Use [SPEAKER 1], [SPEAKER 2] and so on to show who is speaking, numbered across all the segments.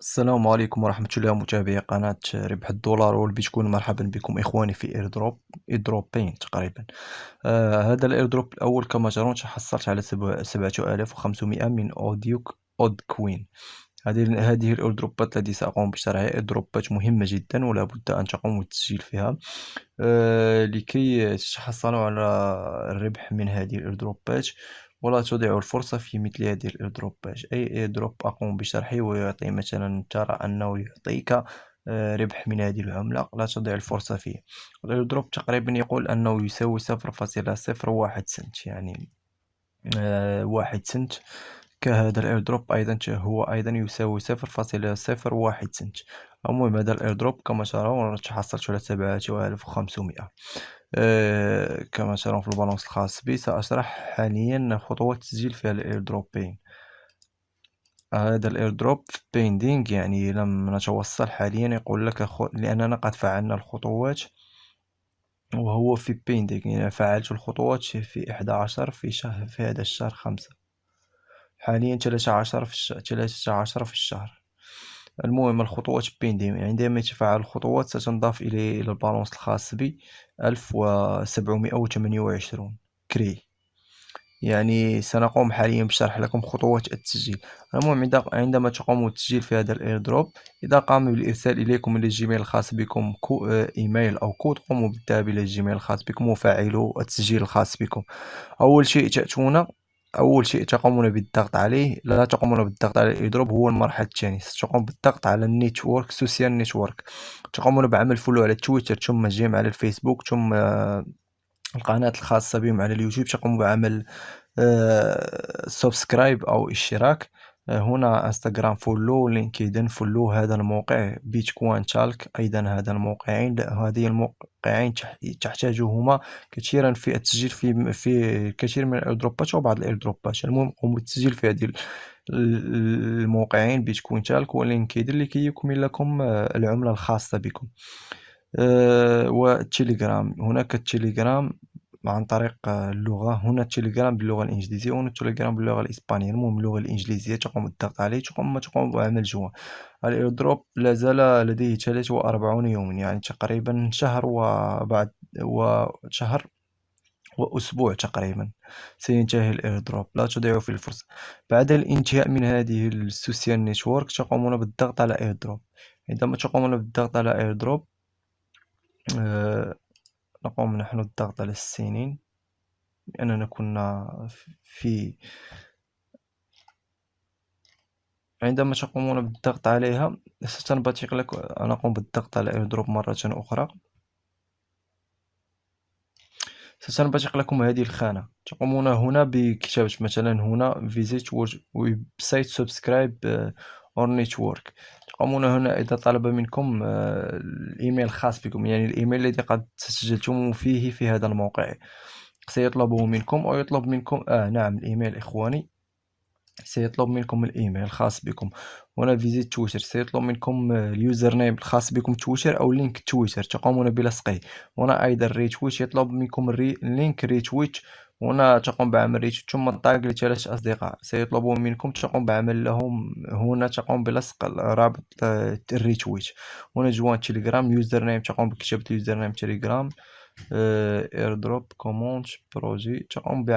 [SPEAKER 1] السلام عليكم ورحمة الله متابعي قناة ربح الدولار والبيتكوين مرحبا بكم إخواني في إيردروب إيردروبين تقريبا آه هذا الإيردروب الأول كما ترون تحصلت على سبعة آلاف وخمسمائة من أوديوك أود كوين هذه هذه الايردروبات التي ساقوم بشرحها ايردروبات مهمه جدا ولا بد ان تقوم بالتسجيل فيها آه لكي تحصلوا على الربح من هذه الايردروبات ولا تضع الفرصة في مثل هذه باش أي إيدروب أقوم بشرحه ويعطي مثلا ترى أنه يعطيك آه، ربح من هذه العملة لا تضيع الفرصة فيه الإيدروب تقريبا يقول أنه يساوي صفر فاصلة صفر واحد سنت يعني آه، واحد سنت كهذا الايردروب ايضا هو ايضا يساوي صفر فاصلة صفر واحد سنت المهم هذا الايردروب كما ترون تحصلت على سبعة وألف وخمسمائة آه، كما ترون في البالونس الخاص بي سأشرح حاليا خطوات تسجيل فيها بين هذا الايردروب في يعني لم نتوصل حاليا يقول لك خو... لاننا قد فعلنا الخطوات وهو في بيندينغ يعني فعلت الخطوات في 11 في شهر في هذا الشهر خمسة حاليا ثلاثة عشر في الشهر ثلاثة عشر في الشهر المهم الخطوات بين يعني عندما يتفاعل الخطوات ستنضاف إلى إلى الخاص بي ألف وسبعمائة وثمانية وعشرون كري يعني سنقوم حاليا بشرح لكم خطوات التسجيل المهم عندما تقوموا بالتسجيل في هذا الاير دروب اذا قاموا بالارسال اليكم الى الجيميل الخاص بكم كو ايميل او كود قوموا بالذهاب الى الجيميل الخاص بكم وفعلوا التسجيل الخاص بكم اول شيء تاتون أول شيء تقومون بالضغط عليه لا تقومون بالضغط على الايدروب هو المرحلة الثانية ستقوم بالضغط على النيتورك سوسيال نيتورك تقومون بعمل فولو على تويتر ثم جيم على الفيسبوك ثم آه، القناه الخاصة بهم على اليوتيوب تقوم بعمل آه، سبسكرايب أو اشتراك هنا انستغرام فولو لينكدين فولو هذا الموقع بيتكوين تالك ايضا هذا الموقعين هذه الموقعين تحتاجهما كثيرا في التسجيل في في كثير من الايردروبات وبعض الايردروبات المهم قوم بالتسجيل في هذه الموقعين بيتكوين تالك ولينكدين لكي يكمل لكم آه، العمله الخاصه بكم آه، والتليجرام هناك التليجرام عن طريق آه، اللغة هنا التليجرام باللغة الإنجليزية وهنا التليجرام باللغة الإسبانية المهم اللغة الإنجليزية تقوم بالضغط عليه تقوم تقوم بعمل جوا الإيردروب لازال لديه 43 يوما يعني تقريبا شهر وبعد وشهر وأسبوع تقريبا سينتهي الإيردروب لا تضيعوا في الفرصة بعد الانتهاء من هذه السوسيال نيتورك تقومون بالضغط على إيردروب عندما تقومون بالضغط على إيردروب آه نقوم نحن الضغط على السينين لأننا كنا في عندما تقومون بالضغط عليها ستنبثق لك أقوم بالضغط على ايردروب مرة أخرى ستنبثق لكم هذه الخانة تقومون هنا بكتابة مثلا هنا visit website subscribe or network تقومون هنا إذا طلب منكم آه، الإيميل الخاص بكم يعني الإيميل الذي قد سجلتم فيه في هذا الموقع سيطلبه منكم او يطلب منكم آه نعم الإيميل إخواني سيطلب منكم الايميل الخاص بكم هنا فيزيت تويتر سيطلب منكم آه، اليوزر نيم الخاص بكم تويتر او لينك تويتر تقومون بلصقه هنا ايضا ريتويت يطلب منكم ري... لينك ريتويت هنا تقوم بعمل ثم الطاق لثلاث أصدقاء سيطلبون منكم تقوم بعمل لهم هنا تقوم بلصق رابط آه، الريتويت هنا جوان تيليجرام يوزر نيم تقوم بكتابة يوزر نيم تيليجرام دروب آه، كومونت بروجي تقوم ب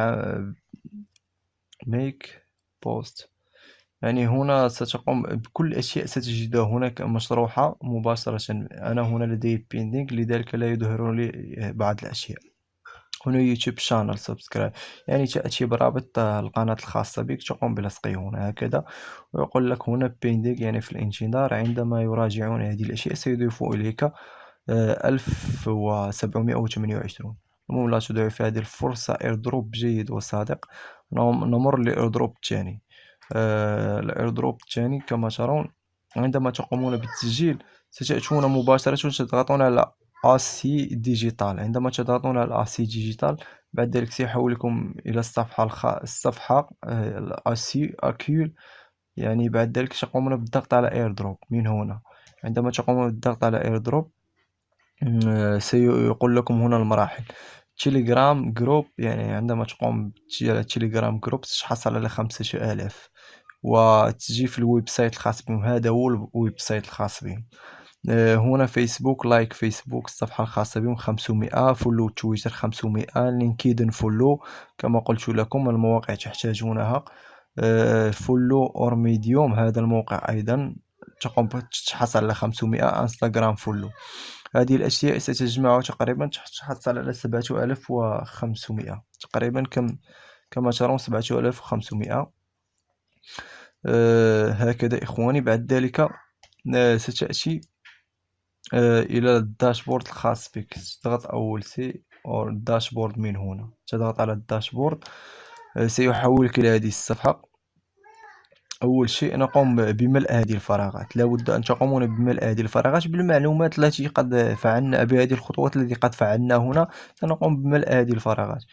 [SPEAKER 1] ميك بوست يعني هنا ستقوم بكل الأشياء ستجدها هناك مشروحة مباشرة أنا هنا لدي بيندينغ لذلك لا يظهر لي آه، بعض الأشياء هنا يوتيوب شانل سبسكرايب يعني تأتي برابط آه، القناة الخاصة بك تقوم بلصقه هنا هكذا ويقول لك هنا بيندينغ يعني في الانتظار عندما يراجعون هذه الأشياء سيضيفوا إليك 1728 آه، المهم لا تضيع في هذه الفرصة ايردروب جيد وصادق نمر لايردروب الثاني الايردروب الثاني كما ترون عندما تقومون بالتسجيل ستأتون مباشرة تضغطون على اسي ديجيتال عندما تضغطون على اسي ديجيتال بعد ذلك سيحولكم الى الصفحه الخ... الصفحه اسي آه، اكيل يعني بعد ذلك تقومون بالضغط على اير دروب من هنا عندما تقومون بالضغط على دروب آه، سيقول لكم هنا المراحل تيليجرام جروب يعني عندما تقوم على تيليجرام جروب تحصل على خمسة آلاف وتجي في الويب سايت الخاص بهم هذا هو الويب سايت الخاص بهم آه، هنا فيسبوك لايك فيسبوك الصفحة الخاصة بهم خمسمائة فولو تويتر خمسمائة لينكيدن فولو كما قلت لكم المواقع تحتاجونها آه، فولو اور ميديوم هذا الموقع ايضا تقوم تحصل على 500 انستغرام فولو هذه الاشياء ستجمع تقريبا تحصل على 7500 تقريبا كم كما ترون 7500 أه هكذا اخواني بعد ذلك أه ستاتي آه، الى الداشبورد الخاص بك تضغط اول سي اور الداشبورد من هنا تضغط على الداشبورد آه، سيحولك الى هذه الصفحه اول شيء نقوم بملء هذه الفراغات لا بد ان تقومون بملء هذه الفراغات بالمعلومات التي قد فعلنا بهذه الخطوات التي قد فعلنا هنا سنقوم بملء هذه الفراغات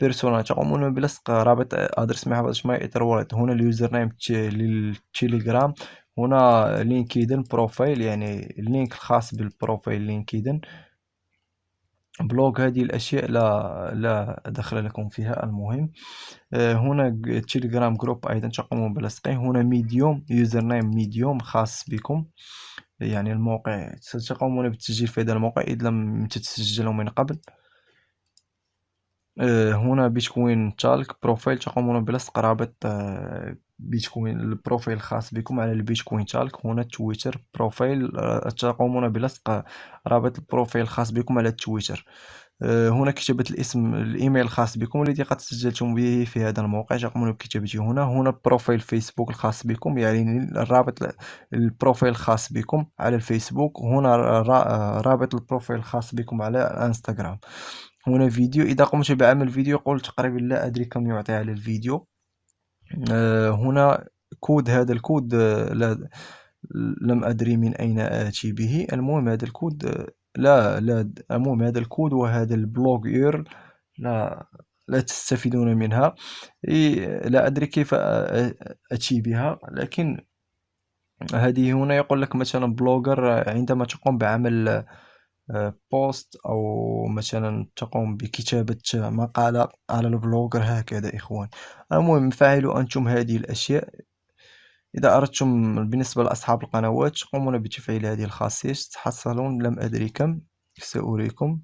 [SPEAKER 1] بيرسونال تقومون بلصق رابط آه، ادرس محفظة ماي ايثر هنا اليوزر نيم للتليجرام هنا لينكيدن بروفايل يعني اللينك الخاص بالبروفايل لينكيدن بلوك هذه الاشياء لا لا دخل لكم فيها المهم آه، هنا تيليجرام جروب ايضا تقومون بلصقه هنا ميديوم يوزر نيم ميديوم خاص بكم يعني الموقع ستقومون بالتسجيل في هذا الموقع اذا لم تتسجلوا من قبل آه، هنا بيتكوين تالك بروفايل تقومون بلصق رابط آه، بيتكوين البروفايل الخاص بكم على البيتكوين تالك هنا تويتر بروفايل آه، تقومون بلصق رابط البروفايل الخاص بكم على تويتر آه، هنا كتابة الاسم الايميل الخاص بكم الذي قد سجلتم به في هذا الموقع تقومون بكتابته هنا هنا بروفايل فيسبوك الخاص بكم يعني الرابط البروفايل الخاص بكم على الفيسبوك هنا رابط البروفايل الخاص بكم على الانستغرام هنا فيديو اذا قمت بعمل فيديو قول تقريبا لا ادري كم يعطي على الفيديو آه، هنا كود هذا الكود آه، لا لم أدري من أين آتي به المهم هذا الكود آه، لا لا المهم هذا الكود وهذا البلوغ يور لا لا تستفيدون منها لا أدري كيف أتي بها لكن هذه هنا يقول لك مثلا بلوجر عندما تقوم بعمل بوست آه، او مثلا تقوم بكتابة مقالة على البلوجر هكذا اخوان المهم فعلوا انتم هذه الاشياء اذا اردتم بالنسبة لاصحاب القنوات قومون بتفعيل هذه الخاصية تحصلون لم ادري كم سأريكم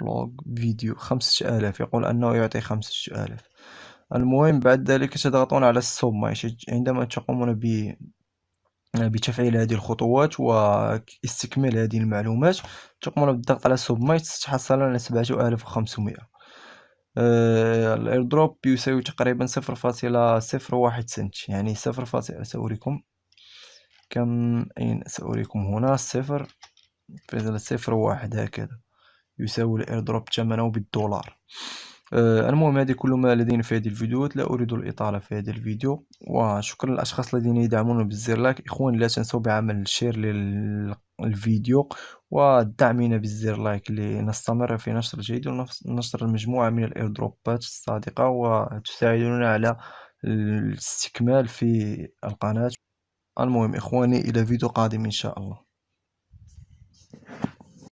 [SPEAKER 1] بلوج فيديو خمسة آلاف يقول أنه يعطي خمسة آلاف المهم بعد ذلك تضغطون على السوب عندما تقومون ب بتفعيل هذه الخطوات واستكمال هذه المعلومات تقوم بالضغط على سبميت تحصل على 7500 الاير دروب يساوي تقريبا صفر فاصلة صفر واحد سنت يعني صفر فاصلة كم أين ساوريكم هنا صفر فاصلة صفر واحد هكذا يساوي الاير دروب ثمنه بالدولار آه، المهم هذه كل ما لدينا في هذه الفيديوهات لا أريد الإطالة في هذا الفيديو وشكرا للأشخاص الذين يدعمون بالزر لايك إخوان لا تنسوا بعمل شير للفيديو ودعمنا بالزر لايك لنستمر في نشر الجيد ونشر المجموعة من الإيردروبات الصادقة وتساعدوننا على الاستكمال في القناة المهم إخواني إلى فيديو قادم إن شاء الله